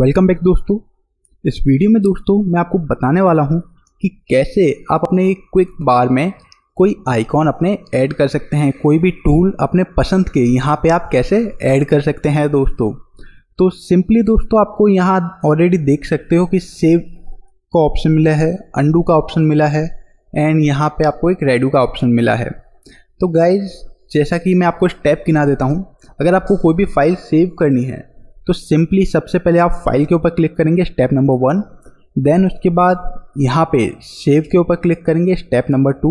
welcome back दोस्तों इस video में दोस्तों मैं आपको बताने वाला हूं कि कैसे आप अपने क्विक बार में कोई आइकॉन अपने ऐड कर सकते हैं कोई भी टूल अपने पसंद के यहाँ पे आप कैसे ऐड कर सकते हैं दोस्तों तो सिंपली दोस्तों आपको यहाँ ऑलरेडी देख सकते हो कि सेव का ऑप्शन मिला है अंडू का ऑप्शन मिला है एंड यहाँ पर आपको एक रेडू का ऑप्शन मिला है तो गाइज जैसा कि मैं आपको स्टेप गिना देता हूँ अगर आपको कोई भी फाइल सेव करनी है तो सिंपली सबसे पहले आप फाइल के ऊपर क्लिक करेंगे स्टेप नंबर वन देन उसके बाद यहाँ पे सेव के ऊपर क्लिक करेंगे स्टेप नंबर टू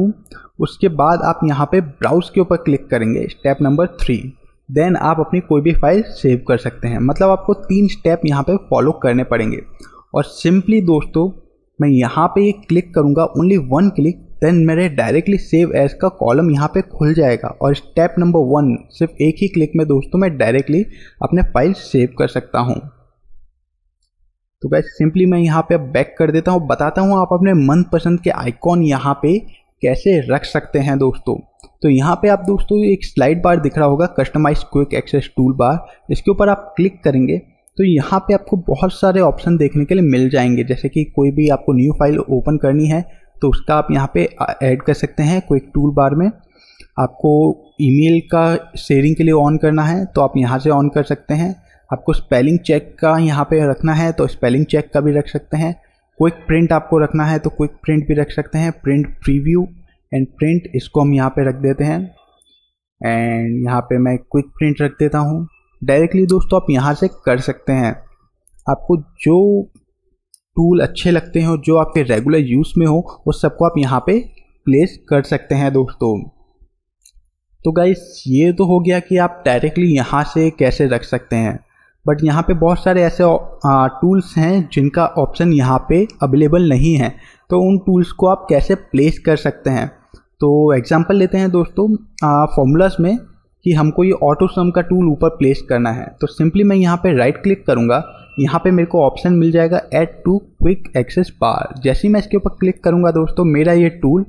उसके बाद आप यहाँ पे ब्राउज के ऊपर क्लिक करेंगे स्टेप नंबर थ्री देन आप अपनी कोई भी फाइल सेव कर सकते हैं मतलब आपको तीन स्टेप यहाँ पे फॉलो करने पड़ेंगे और सिंपली दोस्तों मैं यहाँ पे ये क्लिक करूँगा ओनली वन क्लिक देन मेरे डायरेक्टली सेव एज का कॉलम यहाँ पे खुल जाएगा और स्टेप नंबर वन सिर्फ एक ही क्लिक में दोस्तों मैं डायरेक्टली अपने फाइल सेव कर सकता हूँ तो बैस सिंपली मैं यहाँ पे बैक कर देता हूँ बताता हूँ आप अपने मनपसंद के आइकॉन यहाँ पे कैसे रख सकते हैं दोस्तों तो यहाँ पे आप दोस्तों एक स्लाइड बार दिख रहा होगा customise quick access tool bar इसके ऊपर आप क्लिक करेंगे तो यहाँ पे आपको बहुत सारे ऑप्शन देखने के लिए मिल जाएंगे जैसे कि कोई भी आपको न्यू फाइल ओपन करनी है तो उसका आप यहाँ पे ऐड कर सकते हैं क्विक टूल बार में आपको ईमेल का शेयरिंग के लिए ऑन करना है तो आप यहाँ से ऑन कर सकते हैं आपको स्पेलिंग चेक का यहाँ पे रखना है तो स्पेलिंग चेक का भी रख सकते हैं क्विक प्रिंट आपको रखना है तो क्विक प्रिंट भी रख सकते हैं प्रिंट प्रीव्यू एंड प्रिंट इसको हम यहाँ पे रख देते हैं एंड यहाँ पे मैं क्विक प्रिंट रख देता हूँ डायरेक्टली दोस्तों आप यहाँ से कर सकते हैं आपको जो टूल अच्छे लगते हो जो आपके रेगुलर यूज़ में हो उस सबको आप यहाँ पे प्लेस कर सकते हैं दोस्तों तो गाइस ये तो हो गया कि आप डायरेक्टली यहाँ से कैसे रख सकते हैं बट यहाँ पे बहुत सारे ऐसे टूल्स हैं जिनका ऑप्शन यहाँ पे अवेलेबल नहीं है तो उन टूल्स को आप कैसे प्लेस कर सकते हैं तो एग्जांपल लेते हैं दोस्तों फॉर्मूलाज में कि हमको ये ऑटो सम का टूल ऊपर प्लेस करना है तो सिंपली मैं यहाँ पे राइट क्लिक करूँगा यहाँ पे मेरे को ऑप्शन मिल जाएगा add to quick access bar जैसे ही मैं इसके ऊपर क्लिक करूँगा दोस्तों मेरा ये टूल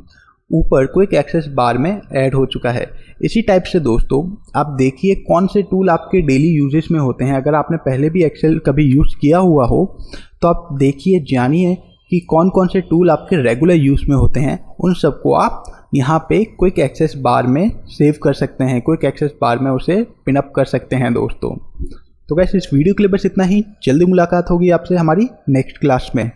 ऊपर क्विक एक्सेस बार में ऐड हो चुका है इसी टाइप से दोस्तों आप देखिए कौन से टूल आपके डेली यूजेस में होते हैं अगर आपने पहले भी एक्सेल कभी यूज़ किया हुआ हो तो आप देखिए जानिए कि कौन कौन से टूल आपके रेगुलर यूज़ में होते हैं उन सबको आप यहाँ पे क्विक एक्सेस बार में सेव कर सकते हैं क्विक एक्सेस बार में उसे पिनअप कर सकते हैं दोस्तों तो गैस इस वीडियो के लिए बस इतना ही जल्दी मुलाकात होगी आपसे हमारी नेक्स्ट क्लास में